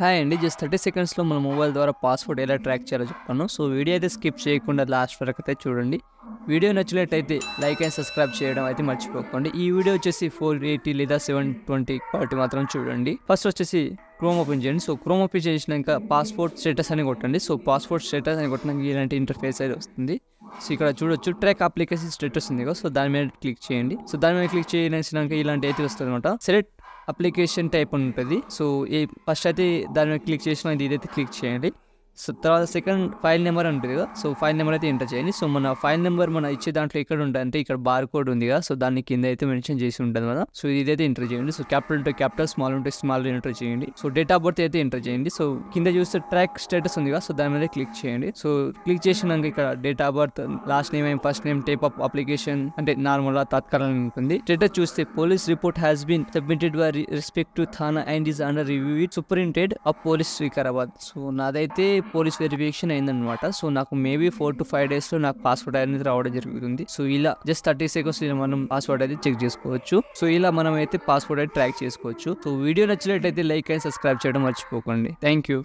hi అండి just thirty సెకండ్స్లో మన మొబైల్ ద్వారా పాస్వర్డ్ ఎలా ట్రాక్ చేయాలో చెప్పాను సో వీడియో అయితే స్కిప్ చేయకుండా లాస్ట్ వరకు అయితే చూడండి వీడియో నచ్చినట్టయితే లైక్ అండ్ సబ్స్క్రైబ్ చేయడం అయితే మర్చిపోకండి ఈ వీడియో వచ్చేసి ఫోర్ ఎయిటీ లేదా సెవెన్ ట్వంటీ క్వాలిటీ మాత్రం చూడండి ఫస్ట్ వచ్చేసి క్రోమ్ ఓపెన్ చేయండి సో క్రోమ్ ఓపెన్ చేసినాక పాస్పోర్ట్ స్టేటస్ అని కొట్టండి సో పాస్పోర్ట్ స్టేటస్ అని కొట్టినాక ఇలాంటి ఇంటర్ఫేస్ అయితే వస్తుంది సో ఇక్కడ చూడొచ్చు ట్రాక్ అప్లికేషన్ స్టేటస్ ఉంది కదా సో దాని మీద క్లిక్ చేయండి సో దాని మీద క్లిక్ చేసినాక ఇలాంటి అయితే వస్తుంది అనమాట సెలెక్ట్ అప్లికేషన్ టైప్ ఉంటుంది సో ఈ ఫస్ట్ అయితే దాని మీద క్లిక్ చేసిన ఇదైతే క్లిక్ చేయండి సో తర్వాత సెకండ్ ఫైల్ నెంబర్ ఉంటుంది కదా సో ఫైల్ నెంబర్ అయితే ఎంటర్ చేయండి సో మన ఫైల్ నెంబర్ మన ఇచ్చే దాంట్లో ఎక్కడ ఉంటుంది అంటే ఇక్కడ బార్ కోడ్ ఉంది కదా సో దాన్ని కింద అయితే మెన్షన్ చేసి ఉంటుంది కదా సో ఇదైతే ఎంటర్ చేయండి సో క్యాపిటల్ ఉంటే క్యాపిటల్ స్మాల్ ఉంటే స్మాల్ ఎంటర్ చేయండి సో డేట్ ఆఫ్ బర్త్ అయితే ఎంటర్ చేయండి సో కింద చూస్తే ట్రాక్ స్టేటస్ ఉంది కదా సో దాని మీద క్లిక్ చేయండి సో క్లిక్ చేసినాక ఇక్కడ date of birth last name ఏం first name type of application అంటే నార్మల్ తాత్కాలం ఉంటుంది స్టేటస్ చూస్తే police report has been submitted by respect to thana and is under review superintendent of police Vikarabad so నాదైతే police verification అయిందనమాట so నాకు maybe four to five days లో నాకు passport అనేది రావడం జరుగుతుంది సో ఇలా జస్ట్ థర్టీ సెకండ్స్ మనం పాస్వర్డ్ అయితే చెక్ చేసుకోవచ్చు సో ఇలా మనం అయితే పాస్పోర్ట్ అయితే ట్రాక్ చేసుకోవచ్చు సో వీడియో నచ్చినట్లయితే లైక్ అండ్ సబ్స్క్రైబ్ చేయడం మర్చిపోకండి థ్యాంక్ యూ